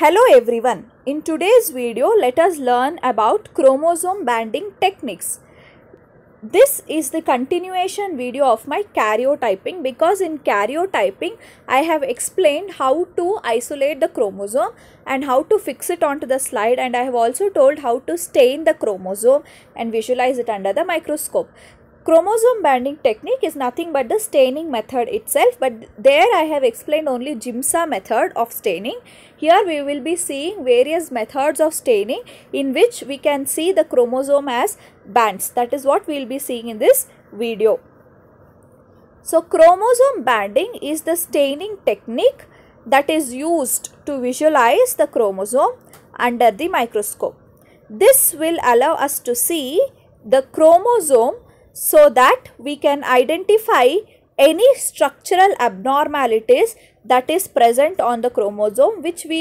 Hello everyone. In today's video, let us learn about chromosome banding techniques. This is the continuation video of my karyotyping because in karyotyping, I have explained how to isolate the chromosome and how to fix it onto the slide and I have also told how to stain the chromosome and visualize it under the microscope. Chromosome banding technique is nothing but the staining method itself but there I have explained only GIMSA method of staining. Here we will be seeing various methods of staining in which we can see the chromosome as bands that is what we will be seeing in this video. So chromosome banding is the staining technique that is used to visualize the chromosome under the microscope. This will allow us to see the chromosome so that we can identify any structural abnormalities that is present on the chromosome which we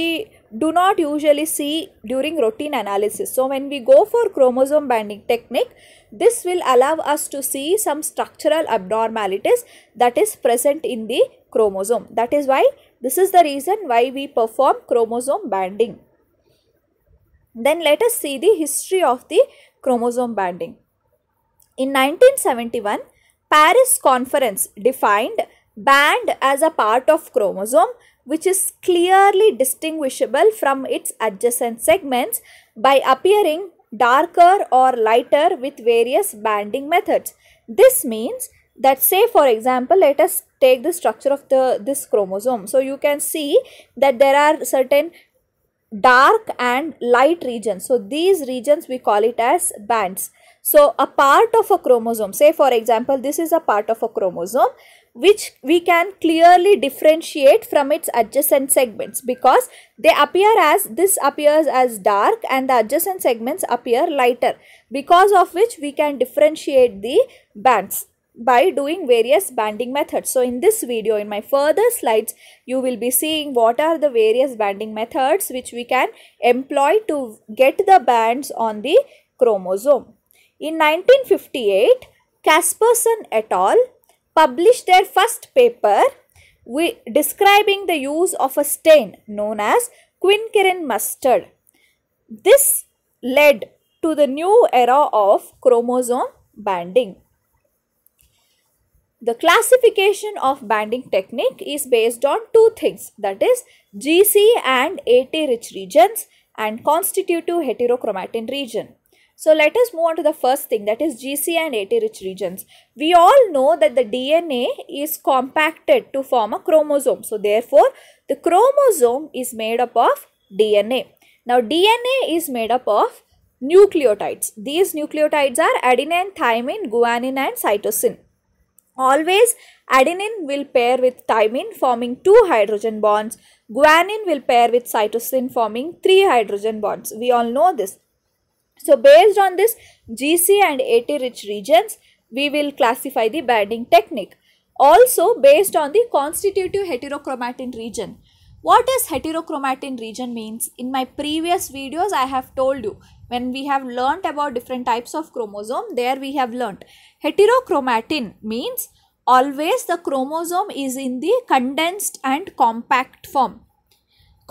do not usually see during routine analysis. So, when we go for chromosome banding technique, this will allow us to see some structural abnormalities that is present in the chromosome. That is why this is the reason why we perform chromosome banding. Then let us see the history of the chromosome banding. In 1971, Paris Conference defined band as a part of chromosome which is clearly distinguishable from its adjacent segments by appearing darker or lighter with various banding methods. This means that say for example let us take the structure of the this chromosome. So you can see that there are certain dark and light regions. So these regions we call it as bands. So a part of a chromosome, say for example, this is a part of a chromosome which we can clearly differentiate from its adjacent segments because they appear as this appears as dark and the adjacent segments appear lighter because of which we can differentiate the bands by doing various banding methods. So in this video, in my further slides, you will be seeing what are the various banding methods which we can employ to get the bands on the chromosome. In 1958, Casperson et al. published their first paper we, describing the use of a stain known as quincarin mustard. This led to the new era of chromosome banding. The classification of banding technique is based on two things that is GC and AT rich regions and constitutive heterochromatin region. So let us move on to the first thing that is GC and AT rich regions. We all know that the DNA is compacted to form a chromosome. So therefore, the chromosome is made up of DNA. Now DNA is made up of nucleotides. These nucleotides are adenine, thymine, guanine and cytosine. Always adenine will pair with thymine forming two hydrogen bonds. Guanine will pair with cytosine forming three hydrogen bonds. We all know this. So based on this GC and AT rich regions, we will classify the banding technique. Also based on the constitutive heterochromatin region. What is heterochromatin region means? In my previous videos, I have told you when we have learnt about different types of chromosome, there we have learnt. Heterochromatin means always the chromosome is in the condensed and compact form.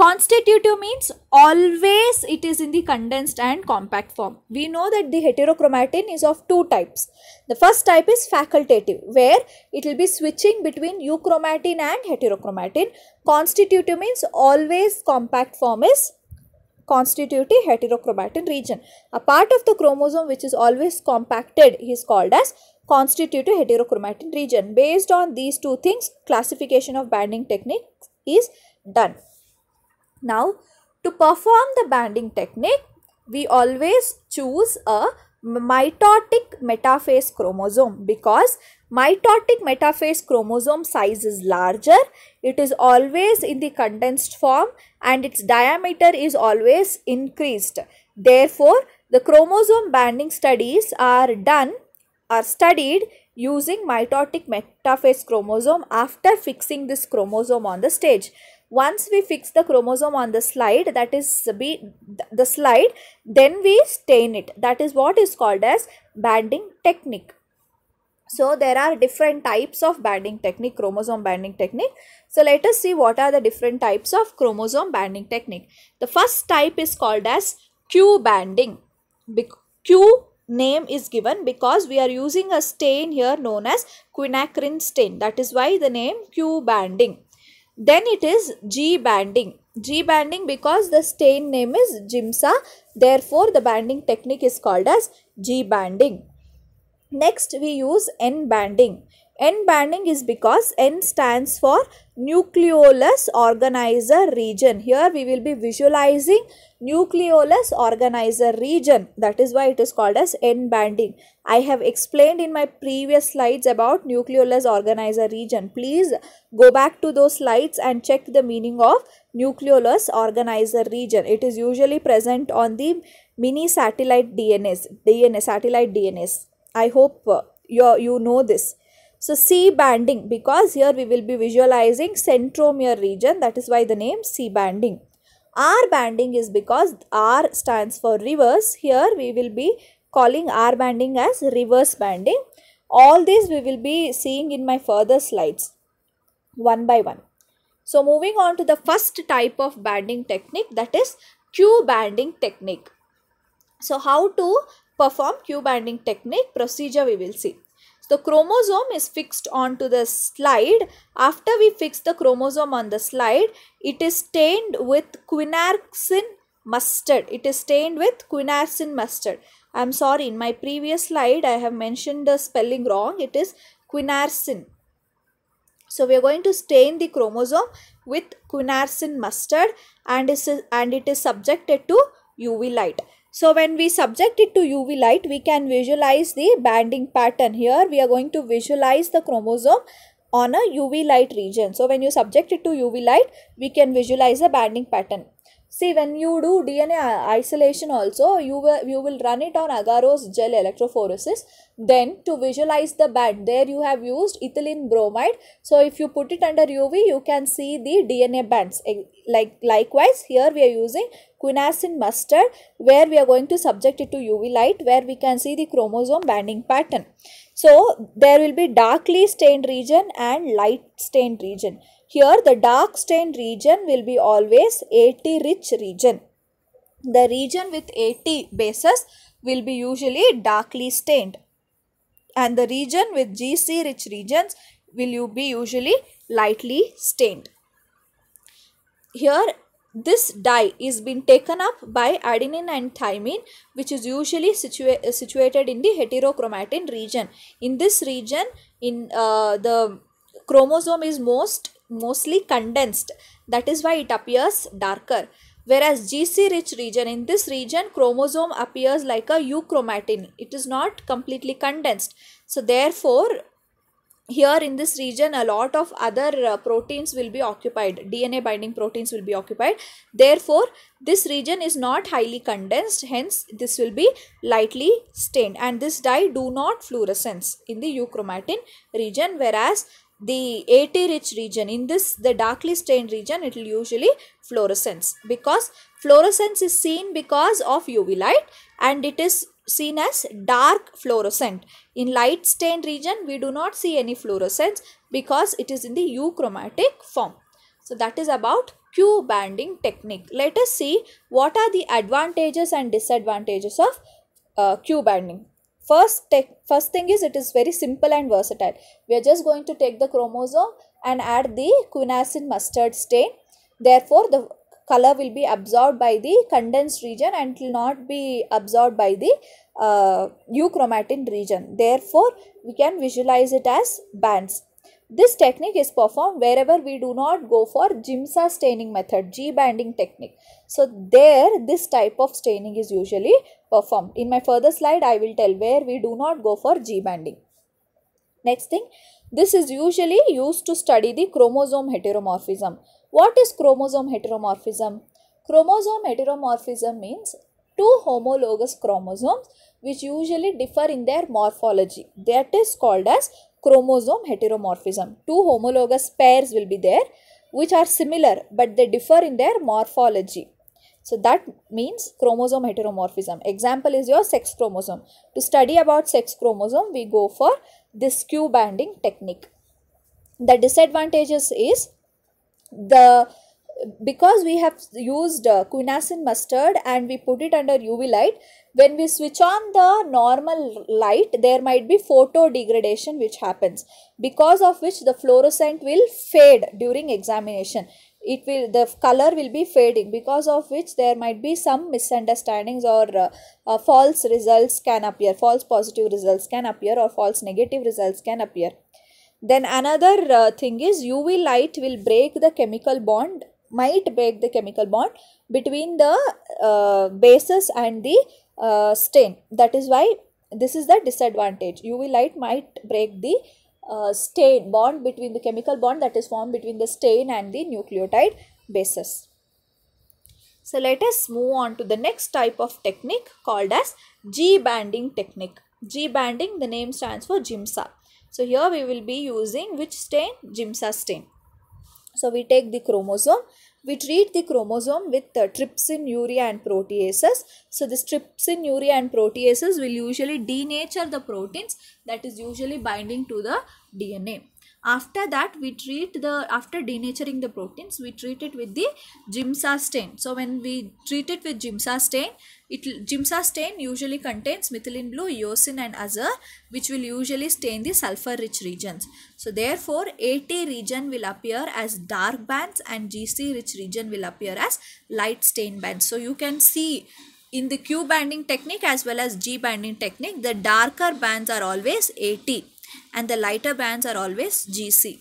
Constitutive means always it is in the condensed and compact form. We know that the heterochromatin is of two types. The first type is facultative where it will be switching between euchromatin and heterochromatin. Constitutive means always compact form is constitutive heterochromatin region. A part of the chromosome which is always compacted is called as constitutive heterochromatin region. Based on these two things classification of banding technique is done. Now to perform the banding technique, we always choose a mitotic metaphase chromosome because mitotic metaphase chromosome size is larger. It is always in the condensed form and its diameter is always increased. Therefore, the chromosome banding studies are done are studied using mitotic metaphase chromosome after fixing this chromosome on the stage once we fix the chromosome on the slide that is be the slide then we stain it that is what is called as banding technique so there are different types of banding technique chromosome banding technique so let us see what are the different types of chromosome banding technique the first type is called as q banding Be q name is given because we are using a stain here known as quinacrine stain that is why the name q banding then it is G banding. G banding because the stain name is Jimsa. Therefore, the banding technique is called as G banding. Next, we use N banding. N banding is because N stands for nucleolus organizer region. Here we will be visualizing nucleolus organizer region. That is why it is called as N banding. I have explained in my previous slides about nucleolus organizer region. Please go back to those slides and check the meaning of nucleolus organizer region. It is usually present on the mini satellite DNS, DNA, satellite DNS. I hope uh, you, you know this. So C banding because here we will be visualizing centromere region that is why the name C banding. R banding is because R stands for reverse. Here we will be calling R banding as reverse banding. All these we will be seeing in my further slides one by one. So moving on to the first type of banding technique that is Q banding technique. So how to perform Q banding technique procedure we will see the chromosome is fixed onto the slide. After we fix the chromosome on the slide, it is stained with quinarxin mustard. It is stained with quinarxin mustard. I am sorry, in my previous slide, I have mentioned the spelling wrong. It is quinarxin. So we are going to stain the chromosome with quinarxin mustard and, and it is subjected to UV light. So when we subject it to UV light, we can visualize the banding pattern. Here we are going to visualize the chromosome on a UV light region. So when you subject it to UV light, we can visualize the banding pattern. See, when you do DNA isolation also, you will, you will run it on agarose gel electrophoresis. Then to visualize the band, there you have used ethylene bromide. So if you put it under UV, you can see the DNA bands. Like Likewise, here we are using quinacin mustard where we are going to subject it to UV light where we can see the chromosome banding pattern. So there will be darkly stained region and light stained region. Here the dark stained region will be always AT rich region. The region with AT bases will be usually darkly stained and the region with GC rich regions will you be usually lightly stained. Here this dye is being taken up by adenine and thymine which is usually situa situated in the heterochromatin region. In this region in uh, the chromosome is most mostly condensed that is why it appears darker. Whereas GC rich region, in this region chromosome appears like a euchromatin. It is not completely condensed. So therefore, here in this region a lot of other uh, proteins will be occupied dna binding proteins will be occupied therefore this region is not highly condensed hence this will be lightly stained and this dye do not fluorescence in the euchromatin region whereas the AT rich region, in this the darkly stained region, it will usually fluorescence because fluorescence is seen because of UV light and it is seen as dark fluorescent. In light stained region, we do not see any fluorescence because it is in the euchromatic form. So that is about Q banding technique. Let us see what are the advantages and disadvantages of uh, Q banding first tech, first thing is it is very simple and versatile we are just going to take the chromosome and add the quinacin mustard stain therefore the color will be absorbed by the condensed region and will not be absorbed by the uh, euchromatin region therefore we can visualize it as bands this technique is performed wherever we do not go for GIMSA staining method, G-banding technique. So there this type of staining is usually performed. In my further slide I will tell where we do not go for G-banding. Next thing, this is usually used to study the chromosome heteromorphism. What is chromosome heteromorphism? Chromosome heteromorphism means two homologous chromosomes which usually differ in their morphology. That is called as chromosome heteromorphism. Two homologous pairs will be there which are similar but they differ in their morphology. So that means chromosome heteromorphism. Example is your sex chromosome. To study about sex chromosome, we go for this Q banding technique. The disadvantages is the because we have used uh, quinacin mustard and we put it under UV light, when we switch on the normal light, there might be photo degradation which happens because of which the fluorescent will fade during examination. It will the color will be fading because of which there might be some misunderstandings or uh, uh, false results can appear, false positive results can appear or false negative results can appear. Then another uh, thing is UV light will break the chemical bond might break the chemical bond between the uh, bases and the uh, stain. That is why this is the disadvantage. UV light might break the uh, stain bond between the chemical bond that is formed between the stain and the nucleotide bases. So let us move on to the next type of technique called as G banding technique. G banding the name stands for GIMSA. So here we will be using which stain? GIMSA stain. So we take the chromosome, we treat the chromosome with uh, trypsin, urea and proteases. So this trypsin, urea and proteases will usually denature the proteins that is usually binding to the DNA after that we treat the after denaturing the proteins we treat it with the gymsa stain so when we treat it with gymsa stain it gymsa stain usually contains methylene blue eosin and azure which will usually stain the sulfur rich regions so therefore at region will appear as dark bands and gc rich region will appear as light stain bands so you can see in the Q banding technique as well as G banding technique, the darker bands are always AT and the lighter bands are always GC.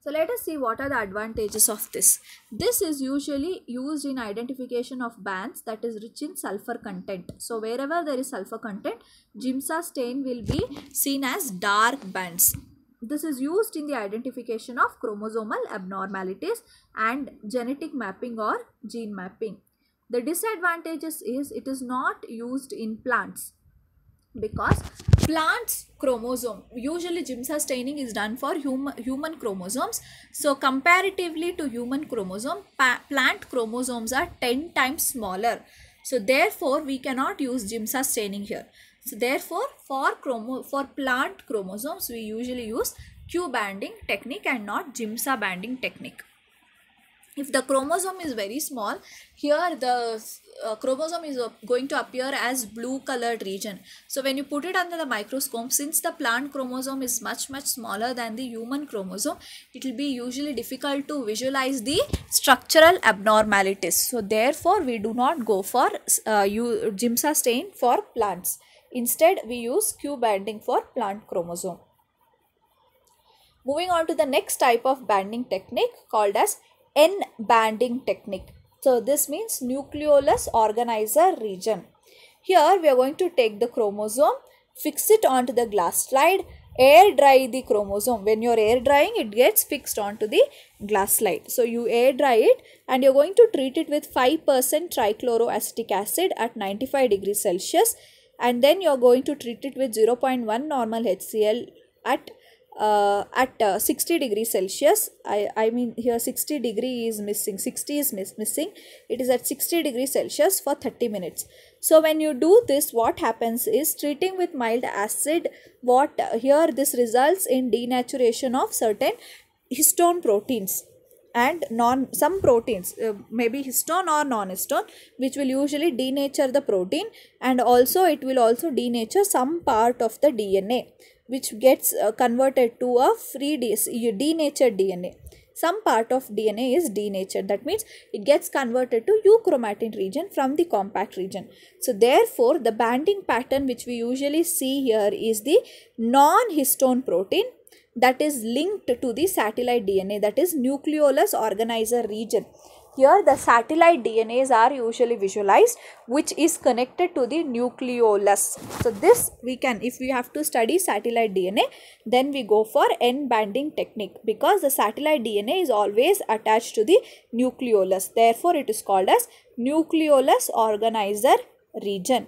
So let us see what are the advantages of this. This is usually used in identification of bands that is rich in sulfur content. So wherever there is sulfur content, GIMSA stain will be seen as dark bands. This is used in the identification of chromosomal abnormalities and genetic mapping or gene mapping. The disadvantages is it is not used in plants because plants chromosome usually gymsa staining is done for hum, human chromosomes so comparatively to human chromosome plant chromosomes are 10 times smaller so therefore we cannot use gymsa staining here so therefore for chromo for plant chromosomes we usually use q banding technique and not gymsa banding technique if the chromosome is very small here the uh, chromosome is uh, going to appear as blue colored region so when you put it under the microscope since the plant chromosome is much much smaller than the human chromosome it will be usually difficult to visualize the structural abnormalities so therefore we do not go for uh, gymsa stain for plants instead we use q banding for plant chromosome moving on to the next type of banding technique called as N banding technique. So this means nucleolus organizer region. Here we are going to take the chromosome, fix it onto the glass slide, air dry the chromosome. When you are air drying it gets fixed onto the glass slide. So you air dry it and you are going to treat it with 5% trichloroacetic acid at 95 degrees Celsius and then you are going to treat it with 0.1 normal HCl at uh, at uh, 60 degree celsius I, I mean here 60 degree is missing 60 is miss missing it is at 60 degree celsius for 30 minutes so when you do this what happens is treating with mild acid what uh, here this results in denaturation of certain histone proteins and non some proteins uh, maybe histone or non-histone which will usually denature the protein and also it will also denature some part of the dna which gets uh, converted to a free you denatured DNA. Some part of DNA is denatured. That means it gets converted to euchromatin region from the compact region. So therefore, the banding pattern which we usually see here is the non-histone protein that is linked to the satellite DNA that is nucleolus organizer region. Here the satellite DNAs are usually visualized which is connected to the nucleolus. So this we can if we have to study satellite DNA then we go for N banding technique because the satellite DNA is always attached to the nucleolus. Therefore it is called as nucleolus organizer region.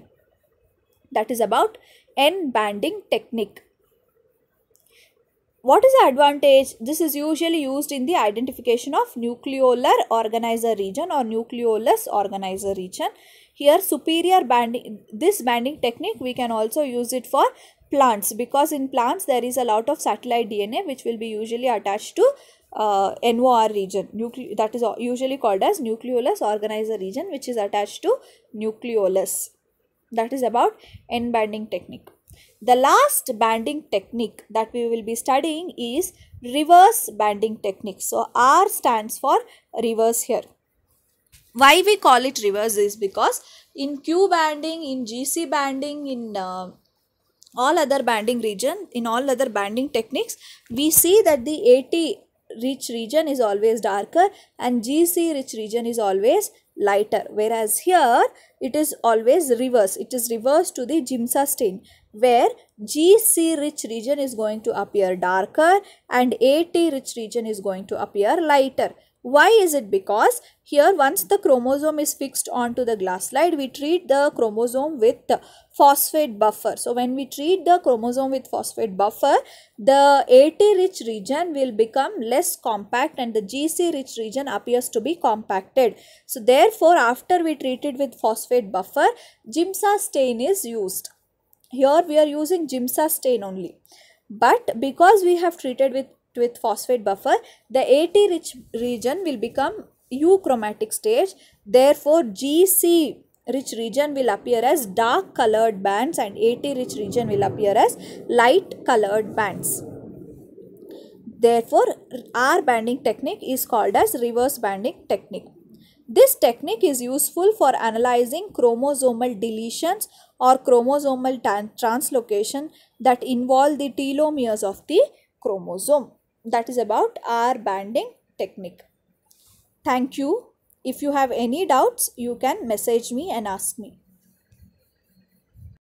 That is about N banding technique. What is the advantage? This is usually used in the identification of nucleolar organizer region or nucleolus organizer region. Here superior banding, this banding technique we can also use it for plants because in plants there is a lot of satellite DNA which will be usually attached to uh, NOR region nucle that is usually called as nucleolus organizer region which is attached to nucleolus. That is about N banding technique. The last banding technique that we will be studying is reverse banding technique. So R stands for reverse here. Why we call it reverse is because in Q banding, in GC banding, in uh, all other banding region, in all other banding techniques, we see that the AT rich region is always darker and GC rich region is always lighter. Whereas here, it is always reverse. It is reverse to the GIMSA stain where GC rich region is going to appear darker and AT rich region is going to appear lighter. Why is it? Because here once the chromosome is fixed onto the glass slide, we treat the chromosome with phosphate buffer. So when we treat the chromosome with phosphate buffer, the AT rich region will become less compact and the GC rich region appears to be compacted. So therefore after we treat it with phosphate buffer, GIMSA stain is used here we are using GIMSA stain only. But because we have treated with, with phosphate buffer, the AT rich region will become U chromatic stage. Therefore, GC rich region will appear as dark colored bands and AT rich region will appear as light colored bands. Therefore, R banding technique is called as reverse banding technique. This technique is useful for analyzing chromosomal deletions or chromosomal translocation that involve the telomeres of the chromosome. That is about R banding technique. Thank you. If you have any doubts, you can message me and ask me.